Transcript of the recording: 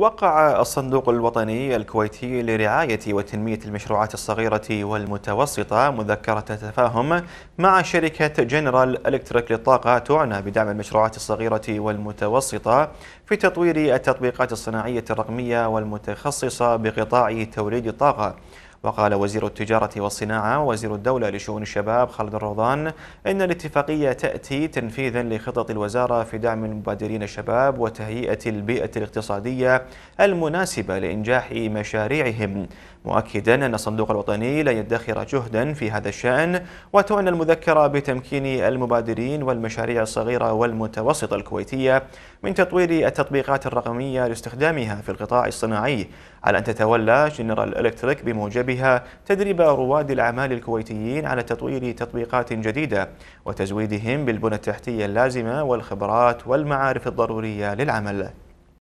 وقع الصندوق الوطني الكويتي لرعاية وتنمية المشروعات الصغيرة والمتوسطة مذكرة تفاهم مع شركة جنرال إلكتريك للطاقة تعنى بدعم المشروعات الصغيرة والمتوسطة في تطوير التطبيقات الصناعية الرقمية والمتخصصة بقطاع توليد الطاقة وقال وزير التجارة والصناعة وزير الدولة لشؤون الشباب خالد الروضان إن الاتفاقية تأتي تنفيذا لخطط الوزارة في دعم المبادرين الشباب وتهيئة البيئة الاقتصادية المناسبة لإنجاح مشاريعهم مؤكدا أن الصندوق الوطني لن يدخر جهدا في هذا الشأن وتعنى المذكرة بتمكين المبادرين والمشاريع الصغيرة والمتوسطة الكويتية من تطوير التطبيقات الرقمية لاستخدامها في القطاع الصناعي على أن تتولى جنرال إلكتريك بموجبها تدريب رواد الأعمال الكويتيين على تطوير تطبيقات جديدة وتزويدهم بالبنى التحتية اللازمة والخبرات والمعارف الضرورية للعمل